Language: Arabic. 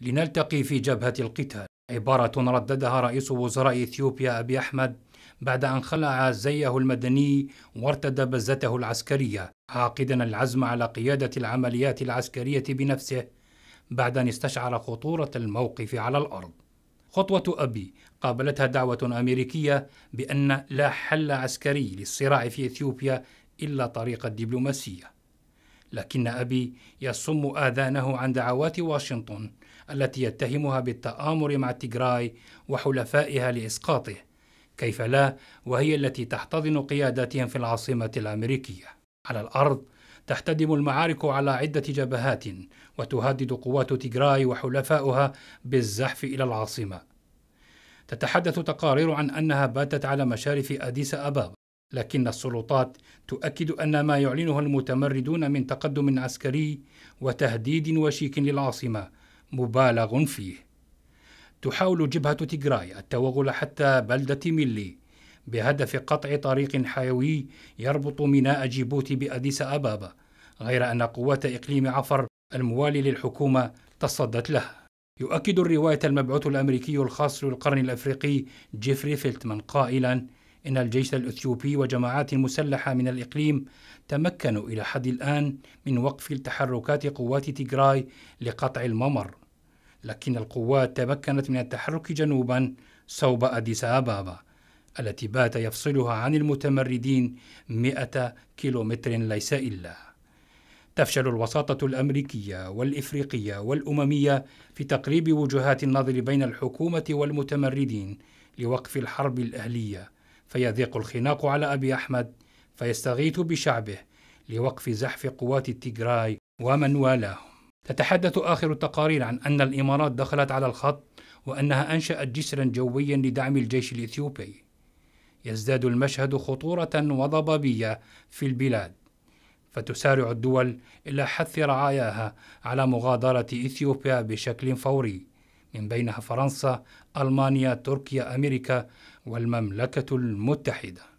لنلتقي في جبهة القتال عبارة رددها رئيس وزراء إثيوبيا أبي أحمد بعد أن خلع زيه المدني وارتدى بزته العسكرية عاقدا العزم على قيادة العمليات العسكرية بنفسه بعد أن استشعر خطورة الموقف على الأرض خطوة أبي قابلتها دعوة أمريكية بأن لا حل عسكري للصراع في إثيوبيا إلا طريق الدبلوماسية لكن أبي يصم آذانه عن دعوات واشنطن التي يتهمها بالتآمر مع تيغراي وحلفائها لإسقاطه كيف لا وهي التي تحتضن قياداتهم في العاصمة الأمريكية على الأرض تحتدم المعارك على عدة جبهات وتهدد قوات تيغراي وحلفاؤها بالزحف إلى العاصمة تتحدث تقارير عن أنها باتت على مشارف أديس أبابا لكن السلطات تؤكد أن ما يعلنه المتمردون من تقدم عسكري وتهديد وشيك للعاصمة مبالغ فيه تحاول جبهة تيغراي التوغل حتى بلدة ملي بهدف قطع طريق حيوي يربط ميناء جيبوتي بأديس أبابا غير أن قوات إقليم عفر الموالي للحكومة تصدت له يؤكد الرواية المبعوث الأمريكي الخاص للقرن الأفريقي جيفري فيلتمان قائلاً إن الجيش الأثيوبي وجماعات مسلحة من الإقليم تمكنوا إلى حد الآن من وقف التحركات قوات تيغراي لقطع الممر لكن القوات تمكنت من التحرك جنوبا صوب أديس أبابا التي بات يفصلها عن المتمردين مئة كيلومتر ليس إلا تفشل الوساطة الأمريكية والإفريقية والأممية في تقريب وجهات النظر بين الحكومة والمتمردين لوقف الحرب الأهلية فيضيق الخناق على أبي أحمد فيستغيث بشعبه لوقف زحف قوات التيغراي ومن والاهم تتحدث آخر التقارير عن أن الإمارات دخلت على الخط وأنها أنشأت جسرا جويا لدعم الجيش الإثيوبي يزداد المشهد خطورة وضبابية في البلاد فتسارع الدول إلى حث رعاياها على مغادرة إثيوبيا بشكل فوري من بينها فرنسا المانيا تركيا امريكا والمملكه المتحده